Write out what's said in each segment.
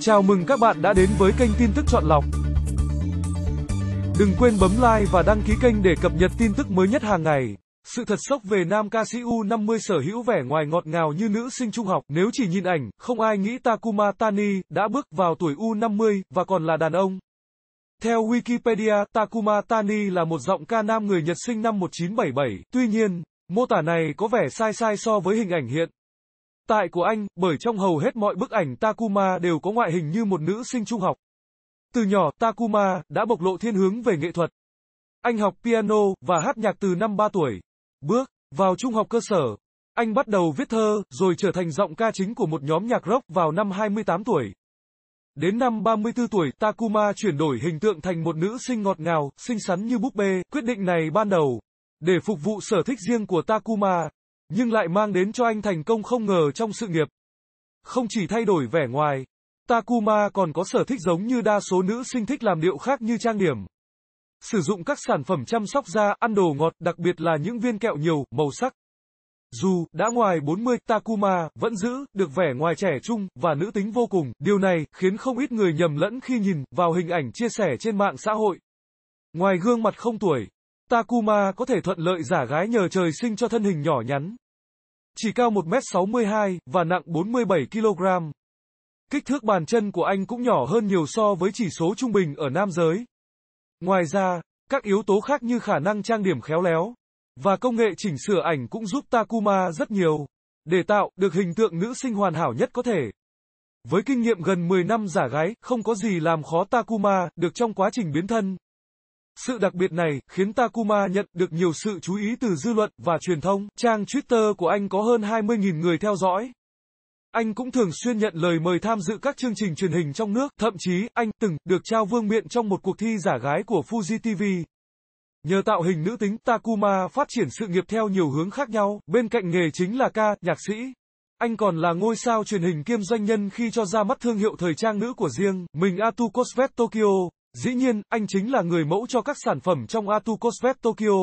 Chào mừng các bạn đã đến với kênh tin tức chọn lọc. Đừng quên bấm like và đăng ký kênh để cập nhật tin tức mới nhất hàng ngày. Sự thật sốc về nam ca sĩ U50 sở hữu vẻ ngoài ngọt ngào như nữ sinh trung học. Nếu chỉ nhìn ảnh, không ai nghĩ Takuma Tani đã bước vào tuổi U50 và còn là đàn ông. Theo Wikipedia, Takuma Tani là một giọng ca nam người Nhật sinh năm 1977. Tuy nhiên, mô tả này có vẻ sai sai so với hình ảnh hiện tại của anh, bởi trong hầu hết mọi bức ảnh Takuma đều có ngoại hình như một nữ sinh trung học. Từ nhỏ, Takuma đã bộc lộ thiên hướng về nghệ thuật. Anh học piano và hát nhạc từ năm 3 tuổi. Bước vào trung học cơ sở, anh bắt đầu viết thơ, rồi trở thành giọng ca chính của một nhóm nhạc rock vào năm 28 tuổi. Đến năm 34 tuổi, Takuma chuyển đổi hình tượng thành một nữ sinh ngọt ngào, xinh xắn như búp bê, quyết định này ban đầu. Để phục vụ sở thích riêng của Takuma, nhưng lại mang đến cho anh thành công không ngờ trong sự nghiệp. Không chỉ thay đổi vẻ ngoài, Takuma còn có sở thích giống như đa số nữ sinh thích làm điệu khác như trang điểm. Sử dụng các sản phẩm chăm sóc da, ăn đồ ngọt, đặc biệt là những viên kẹo nhiều, màu sắc. Dù đã ngoài 40, Takuma vẫn giữ được vẻ ngoài trẻ trung và nữ tính vô cùng, điều này khiến không ít người nhầm lẫn khi nhìn vào hình ảnh chia sẻ trên mạng xã hội. Ngoài gương mặt không tuổi, Takuma có thể thuận lợi giả gái nhờ trời sinh cho thân hình nhỏ nhắn. Chỉ cao 1m62 và nặng 47 kg. Kích thước bàn chân của anh cũng nhỏ hơn nhiều so với chỉ số trung bình ở nam giới. Ngoài ra, các yếu tố khác như khả năng trang điểm khéo léo và công nghệ chỉnh sửa ảnh cũng giúp Takuma rất nhiều để tạo được hình tượng nữ sinh hoàn hảo nhất có thể. Với kinh nghiệm gần 10 năm giả gái, không có gì làm khó Takuma được trong quá trình biến thân. Sự đặc biệt này khiến Takuma nhận được nhiều sự chú ý từ dư luận và truyền thông. Trang Twitter của anh có hơn 20.000 người theo dõi. Anh cũng thường xuyên nhận lời mời tham dự các chương trình truyền hình trong nước, thậm chí anh từng được trao vương miện trong một cuộc thi giả gái của Fuji TV. Nhờ tạo hình nữ tính, Takuma phát triển sự nghiệp theo nhiều hướng khác nhau, bên cạnh nghề chính là ca, nhạc sĩ. Anh còn là ngôi sao truyền hình kiêm doanh nhân khi cho ra mắt thương hiệu thời trang nữ của riêng, mình Atu Cosvet Tokyo. Dĩ nhiên, anh chính là người mẫu cho các sản phẩm trong Atu Cosvet Tokyo.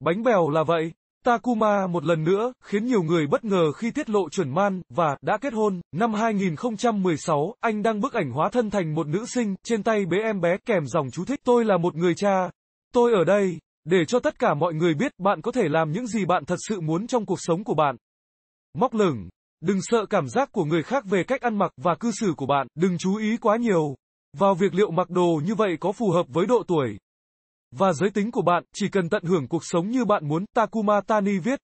Bánh bèo là vậy. Takuma một lần nữa, khiến nhiều người bất ngờ khi tiết lộ chuẩn man, và, đã kết hôn, năm 2016, anh đăng bức ảnh hóa thân thành một nữ sinh, trên tay bế em bé kèm dòng chú thích, tôi là một người cha, tôi ở đây, để cho tất cả mọi người biết bạn có thể làm những gì bạn thật sự muốn trong cuộc sống của bạn. Móc lửng, đừng sợ cảm giác của người khác về cách ăn mặc và cư xử của bạn, đừng chú ý quá nhiều vào việc liệu mặc đồ như vậy có phù hợp với độ tuổi và giới tính của bạn, chỉ cần tận hưởng cuộc sống như bạn muốn, Takuma Tani viết.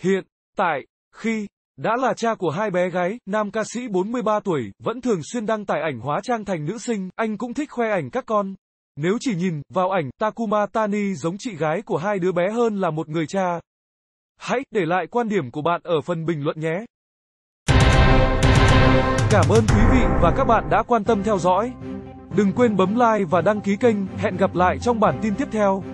Hiện, tại, khi, đã là cha của hai bé gái, nam ca sĩ 43 tuổi, vẫn thường xuyên đăng tải ảnh hóa trang thành nữ sinh, anh cũng thích khoe ảnh các con. Nếu chỉ nhìn vào ảnh, Takuma Tani giống chị gái của hai đứa bé hơn là một người cha. Hãy để lại quan điểm của bạn ở phần bình luận nhé. Cảm ơn quý vị và các bạn đã quan tâm theo dõi. Đừng quên bấm like và đăng ký kênh. Hẹn gặp lại trong bản tin tiếp theo.